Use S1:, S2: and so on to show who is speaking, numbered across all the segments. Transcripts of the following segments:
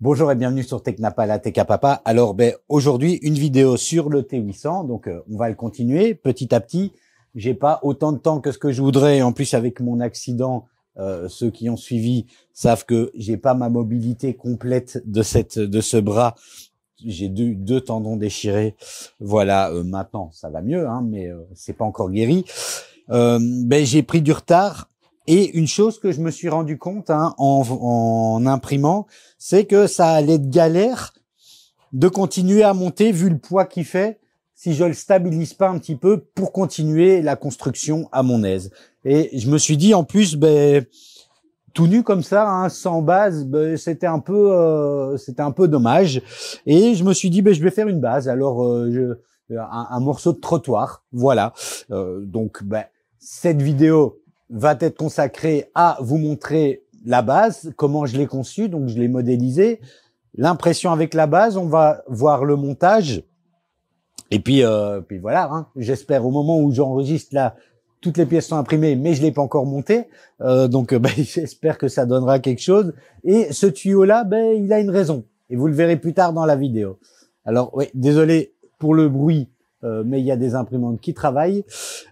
S1: Bonjour et bienvenue sur Technapala Papa. Alors ben aujourd'hui une vidéo sur le T800 donc euh, on va le continuer petit à petit. J'ai pas autant de temps que ce que je voudrais en plus avec mon accident euh, ceux qui ont suivi savent que j'ai pas ma mobilité complète de cette de ce bras. J'ai deux, tendons déchirés. Voilà, euh, maintenant ça va mieux, hein, mais c'est pas encore guéri. ben j'ai pris du retard et une chose que je me suis rendu compte hein, en, en, imprimant, c'est que ça allait de galère de continuer à monter vu le poids qu'il fait si je le stabilise pas un petit peu pour continuer la construction à mon aise. Et je me suis dit en plus, ben tout nu comme ça, hein, sans base, ben, c'était un peu, euh, c'était un peu dommage. Et je me suis dit, ben je vais faire une base. Alors euh, je, un, morceau de trottoir, voilà. Euh, donc ben cette vidéo, va être consacré à vous montrer la base, comment je l'ai conçu, donc je l'ai modélisée, l'impression avec la base, on va voir le montage, et puis, euh, puis voilà. Hein. J'espère au moment où j'enregistre là, toutes les pièces sont imprimées, mais je l'ai pas encore monté, euh, donc bah, j'espère que ça donnera quelque chose. Et ce tuyau là, ben bah, il a une raison, et vous le verrez plus tard dans la vidéo. Alors oui, désolé pour le bruit, euh, mais il y a des imprimantes qui travaillent.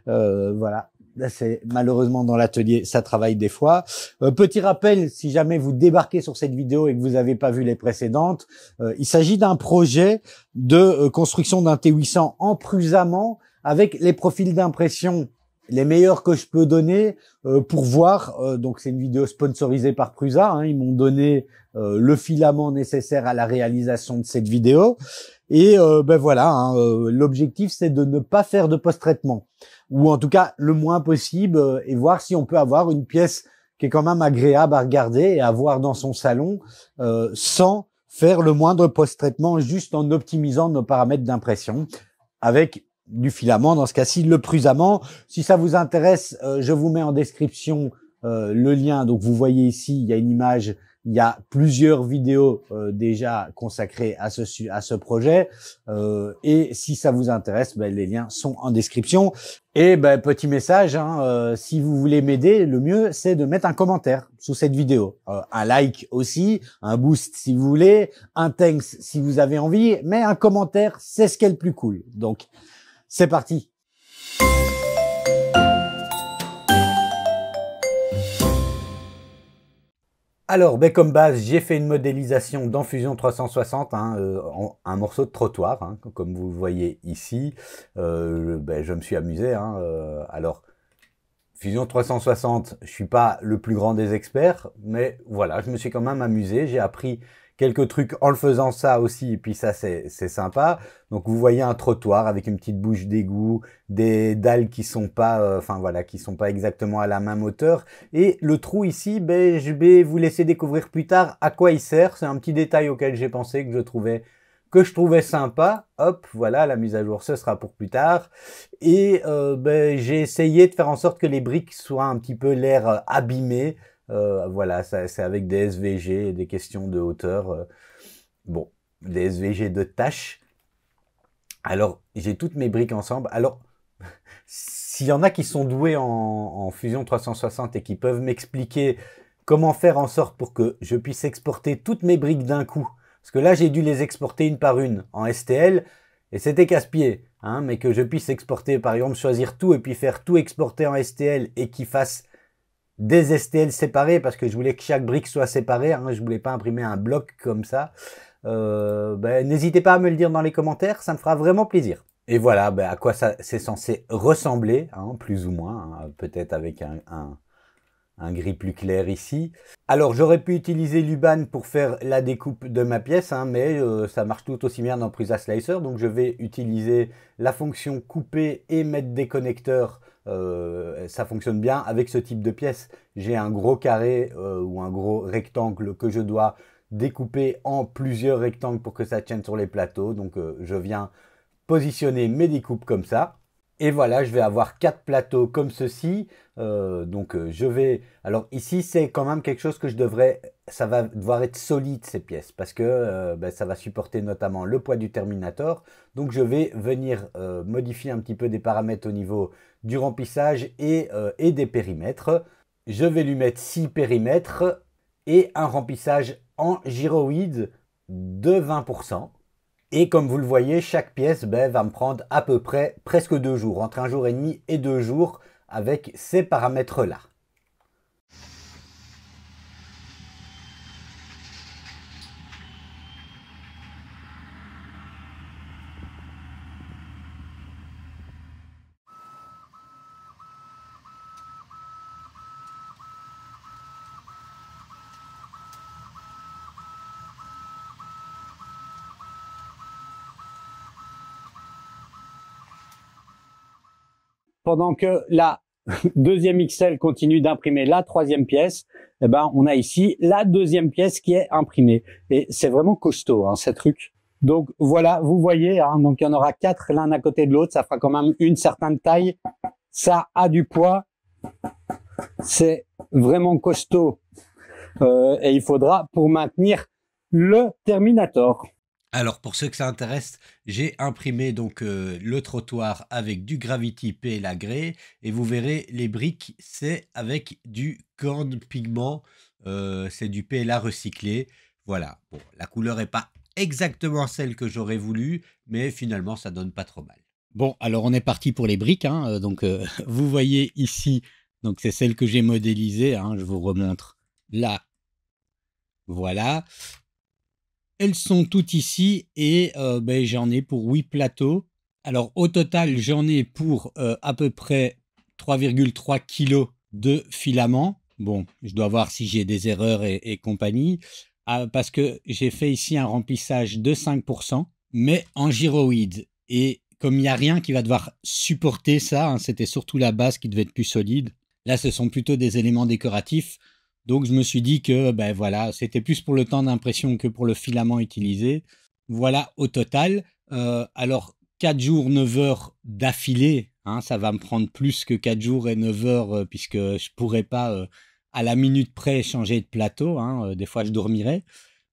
S1: voilà, Là, c'est malheureusement dans l'atelier, ça travaille des fois. Euh, petit rappel, si jamais vous débarquez sur cette vidéo et que vous n'avez pas vu les précédentes, euh, il s'agit d'un projet de euh, construction d'un T800 en Prusament avec les profils d'impression les meilleurs que je peux donner pour voir. donc c'est une vidéo sponsorisée par Prusa. Hein, ils m'ont donné le filament nécessaire à la réalisation de cette vidéo. Et ben voilà, hein, l'objectif c'est de ne pas faire de post-traitement ou en tout cas le moins possible, euh, et voir si on peut avoir une pièce qui est quand même agréable à regarder et à voir dans son salon euh, sans faire le moindre post-traitement, juste en optimisant nos paramètres d'impression avec du filament, dans ce cas-ci le prusament. Si ça vous intéresse, euh, je vous mets en description euh, le lien. Donc vous voyez ici, il y a une image il y a plusieurs vidéos euh, déjà consacrées à ce, à ce projet. Euh, et si ça vous intéresse, ben, les liens sont en description. Et ben, petit message, hein, euh, si vous voulez m'aider, le mieux c'est de mettre un commentaire sous cette vidéo. un like aussi, un boost si vous voulez, un thanks si vous avez envie, mais un commentaire, c'est ce qui est le plus cool. Donc, c'est parti Alors, ben comme base, j'ai fait une modélisation dans Fusion 360, hein, euh, un morceau de trottoir, hein, comme vous le voyez ici. Euh, ben, je me suis amusé. Hein, euh, alors, Fusion 360, je suis pas le plus grand des experts, mais voilà, je me suis quand même amusé. J'ai appris quelques trucs en le faisant ça aussi, et puis ça c'est sympa. Donc vous voyez un trottoir avec une petite bouche d'égout, des dalles qui sont pas, euh, enfin voilà, qui sont pas exactement à la même hauteur. Et le trou ici, ben, je vais vous laisser découvrir plus tard à quoi il sert. C'est un petit détail auquel j'ai pensé que je trouvais que je trouvais sympa. Hop, voilà, la mise à jour, ce sera pour plus tard. Et euh, ben, j'ai essayé de faire en sorte que les briques soient un petit peu l'air euh, abîmé. Euh, voilà, c'est avec des SVG et des questions de hauteur. Euh, bon, des SVG de tâches. Alors, j'ai toutes mes briques ensemble. Alors, s'il y en a qui sont doués en, Fusion 360 et qui peuvent m'expliquer comment faire en sorte pour que je puisse exporter toutes mes briques d'un coup, parce que là, j'ai dû les exporter une par une en STL, et c'était casse-pied, hein, mais que je puisse exporter, par exemple, choisir tout et puis faire tout exporter en STL et qu'il fasse des STL séparés parce que je voulais que chaque brique soit séparée. Hein, je voulais pas imprimer un bloc comme ça. Euh, ben, n'hésitez pas à me le dire dans les commentaires, ça me fera vraiment plaisir. Et voilà ben, à quoi c'est censé ressembler, hein, plus ou moins, hein, peut-être avec un, gris plus clair ici. Alors j'aurais pu utiliser l'Uban pour faire la découpe de ma pièce, hein, mais euh, ça marche tout aussi bien dans Prusa Slicer, donc je vais utiliser la fonction couper et mettre des connecteurs euh, ça fonctionne bien avec ce type de pièce. J'ai un gros carré euh, ou un gros rectangle que je dois découper en plusieurs rectangles pour que ça tienne sur les plateaux. Donc euh, je viens positionner mes découpes comme ça. Et voilà, je vais avoir quatre plateaux comme ceci. donc je vais... Alors ici, c'est quand même quelque chose que je devrais... Ça va devoir être solide ces pièces parce que ben, ça va supporter notamment le poids du Terminator. Donc je vais venir modifier un petit peu des paramètres au niveau du remplissage euh, et, des périmètres. Je vais lui mettre 6 périmètres et un remplissage en gyroïde de 20%. Et comme vous le voyez, chaque pièce ben, va me prendre à peu près presque deux jours, entre un jour et demi et deux jours avec ces paramètres-là. pendant que la deuxième XL continue d'imprimer la troisième pièce, eh ben, on a ici la deuxième pièce qui est imprimée. Et c'est vraiment costaud, hein, truc. Donc voilà, vous voyez, hein, donc il y en aura quatre l'un à côté de l'autre, ça fera quand même une certaine taille. Ça a du poids, c'est vraiment costaud. Euh, et il faudra pour maintenir le Terminator. Alors pour ceux que ça intéresse, j'ai imprimé donc euh, le trottoir avec du Gravity P lagré et vous verrez les briques c'est avec du corne pigment, euh, c'est du PLA recyclé. Voilà, bon la couleur n'est pas exactement celle que j'aurais voulu mais finalement ça donne pas trop mal. Bon alors on est parti pour les briques, hein, euh, donc vous voyez ici, donc c'est celle que j'ai modélisée, hein, je vous remontre là. Voilà. Elles sont toutes ici et euh, ben, j'en ai pour 8 plateaux. Alors au total, j'en ai pour euh, à peu près 3,3 kg de filaments. Bon, je dois voir si j'ai des erreurs et, compagnie, ah, parce que j'ai fait ici un remplissage de 5%, mais en gyroïde. Et comme il n'y a rien qui va devoir supporter ça, hein, c'était surtout la base qui devait être plus solide, là ce sont plutôt des éléments décoratifs. Donc je me suis dit que ben voilà, c'était plus pour le temps d'impression que pour le filament utilisé. Voilà au total. Euh, alors 4 jours, 9 heures d'affilée, hein, ça va me prendre plus que 4 jours et 9 heures euh, puisque je pourrais pas euh, à la minute près changer de plateau. Hein, des fois je dormirais.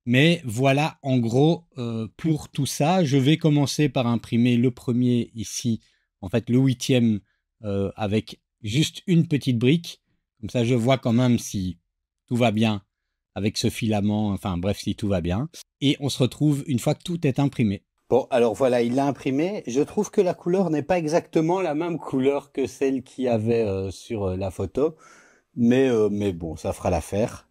S1: Mais voilà en gros pour tout ça. Je vais commencer par imprimer le premier ici, en fait le huitième avec juste une petite brique. Comme ça je vois quand même si tout va bien avec ce filament, enfin bref, si tout va bien. Et on se retrouve une fois que tout est imprimé. Bon, alors voilà, il l'a imprimé. Je trouve que la couleur n'est pas exactement la même couleur que celle qu'il avait euh, sur euh, la photo. Mais, euh, mais bon, ça fera l'affaire.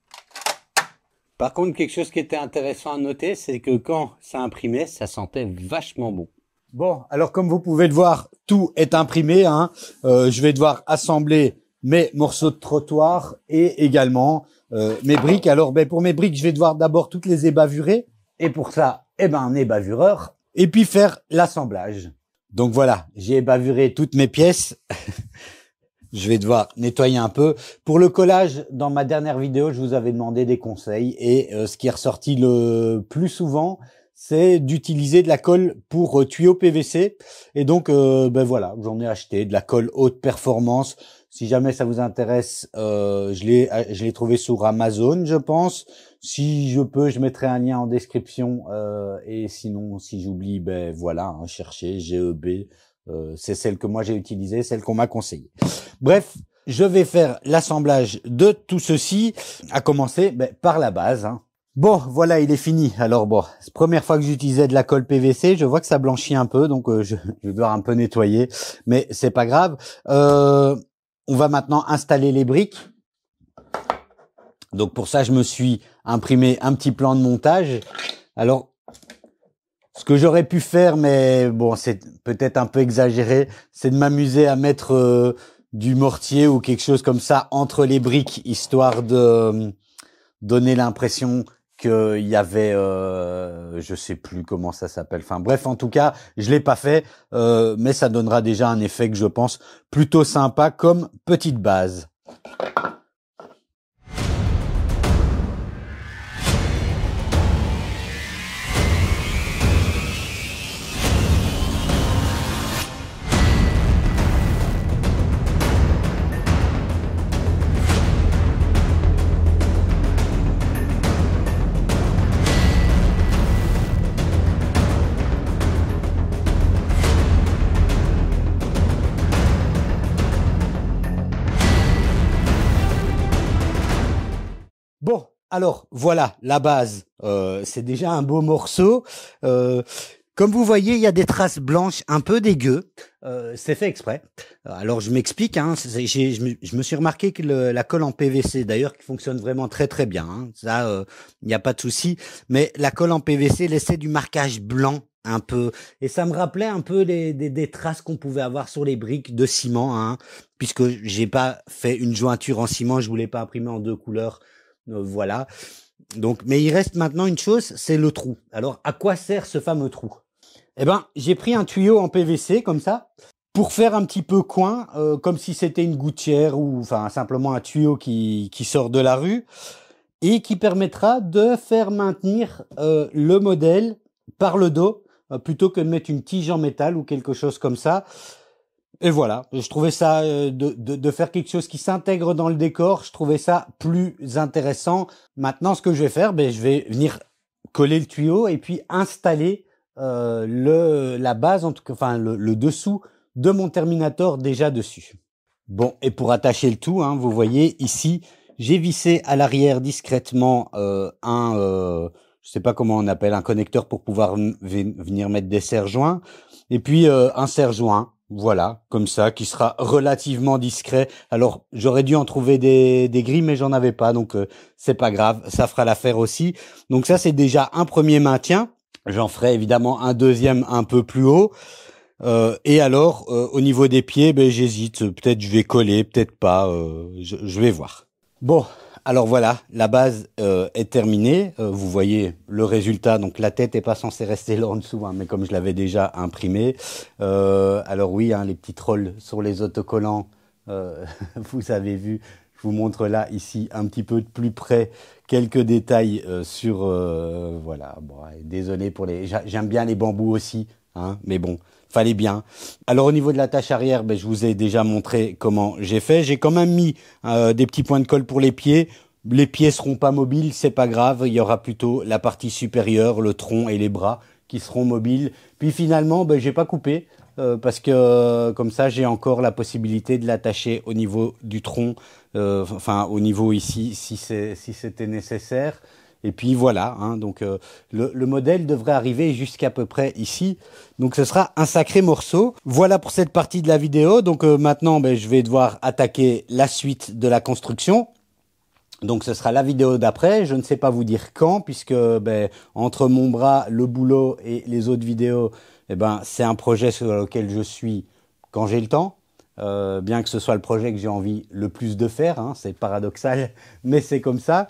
S1: Par contre, quelque chose qui était intéressant à noter, c'est que quand ça imprimait, ça sentait vachement bon. Bon, alors comme vous pouvez le voir, tout est imprimé. Hein. je vais devoir assembler mes morceaux de trottoir et également euh, mes briques, alors ben, pour mes briques, je vais devoir d'abord toutes les ébavurer. Et pour ça, eh ben, un ébavureur. Et puis faire l'assemblage. Donc voilà, j'ai ébavuré toutes mes pièces. je vais devoir nettoyer un peu. Pour le collage, dans ma dernière vidéo, je vous avais demandé des conseils. Et euh, ce qui est ressorti le plus souvent, c'est d'utiliser de la colle pour euh, tuyaux PVC. Et donc, ben voilà, j'en ai acheté de la colle haute performance si jamais ça vous intéresse, euh, je l'ai euh, je l'ai trouvé sur Amazon, je pense. Si je peux, je mettrai un lien en description. Euh, et sinon, si j'oublie, ben voilà, hein, cherchez GEB. c'est celle que moi j'ai utilisée, celle qu'on m'a conseillée. Bref, je vais faire l'assemblage de tout ceci, à commencer ben, par la base. Hein. Bon, voilà, il est fini. Alors bon, première fois que j'utilisais de la colle PVC, je vois que ça blanchit un peu, donc je, je, devoir un peu nettoyer, mais c'est pas grave on va maintenant installer les briques. Donc pour ça, je me suis imprimé un petit plan de montage. Alors, ce que j'aurais pu faire, mais bon, c'est peut-être un peu exagéré, c'est de m'amuser à mettre euh, du mortier ou quelque chose comme ça entre les briques, histoire de euh, donner l'impression il y avait, euh, je sais plus comment ça s'appelle. Enfin bref, en tout cas, je l'ai pas fait, euh, mais ça donnera déjà un effet que je pense plutôt sympa comme petite base. Bon, alors voilà la base. Euh, c'est déjà un beau morceau. Euh, comme vous voyez, il y a des traces blanches un peu dégueu. Euh, c'est fait exprès. Alors je m'explique. Hein. je, me suis remarqué que la colle en PVC, d'ailleurs, qui fonctionne vraiment très très bien. Hein. ça, il n'y a pas de souci. Mais la colle en PVC laissait du marquage blanc un peu et ça me rappelait un peu des, traces qu'on pouvait avoir sur les briques de ciment hein, puisque j'ai pas fait une jointure en ciment je voulais pas imprimer en deux couleurs euh, voilà. Donc, mais il reste maintenant une chose, c'est le trou. Alors, à quoi sert ce fameux trou Eh ben, j'ai pris un tuyau en PVC comme ça pour faire un petit peu coin, euh, comme si c'était une gouttière ou enfin simplement un tuyau qui, qui sort de la rue et qui permettra de faire maintenir euh, le modèle par le dos plutôt que de mettre une tige en métal ou quelque chose comme ça et voilà, je trouvais ça euh, de, de, de faire quelque chose qui s'intègre dans le décor, je trouvais ça plus intéressant. Maintenant, ce que je vais faire, ben, je vais venir coller le tuyau et puis installer euh, le la base, en tout cas, enfin le, le, dessous de mon Terminator déjà dessus. Bon, et pour attacher le tout, hein, vous voyez ici, j'ai vissé à l'arrière discrètement euh, un, euh, je sais pas comment on appelle, un connecteur pour pouvoir venir mettre des serre-joints, et puis euh, un serre-joint voilà, comme ça, qui sera relativement discret. Alors, j'aurais dû en trouver des, des gris, mais j'en avais pas, donc euh, c'est pas grave, ça fera l'affaire aussi. Donc ça, c'est déjà un premier maintien. J'en ferai évidemment un deuxième un peu plus haut. Euh, et alors, euh, au niveau des pieds, ben, j'hésite. Peut-être je vais coller, peut-être pas. Euh, je, je vais voir. Bon, alors voilà, la base euh, est terminée. Euh, vous voyez le résultat. Donc la tête n'est pas censée rester là en dessous, hein, mais comme je l'avais déjà imprimé. Euh, alors oui, hein, les petits trolls sur les autocollants, vous avez vu. Je vous montre là ici un petit peu de plus près quelques détails sur voilà. Bon, désolé pour les. J'aime bien les bambous aussi. Hein, mais bon, fallait bien. Alors au niveau de la tâche arrière, ben, je vous ai déjà montré comment j'ai fait. J'ai quand même mis euh, des petits points de colle pour les pieds. Les pieds seront pas mobiles, c'est pas grave. Il y aura plutôt la partie supérieure, le tronc et les bras qui seront mobiles. Puis finalement, ben, j'ai pas coupé. Euh, parce que euh, comme ça j'ai encore la possibilité de l'attacher au niveau du tronc, enfin au niveau ici si c'était nécessaire. Et puis voilà, hein, donc euh, le, modèle devrait arriver jusqu'à peu près ici. Donc ce sera un sacré morceau. Voilà pour cette partie de la vidéo. Donc euh, maintenant, ben, je vais devoir attaquer la suite de la construction. Donc ce sera la vidéo d'après, je ne sais pas vous dire quand, puisque ben, entre mon bras, le boulot et les autres vidéos, eh ben, c'est un projet sur lequel je suis quand j'ai le temps, euh, bien que ce soit le projet que j'ai envie le plus de faire, hein, c'est paradoxal, mais c'est comme ça.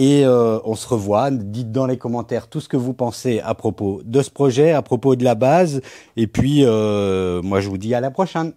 S1: Et euh, on se revoit. Dites dans les commentaires tout ce que vous pensez à propos de ce projet, à propos de la base. Et puis, euh, moi, je vous dis à la prochaine.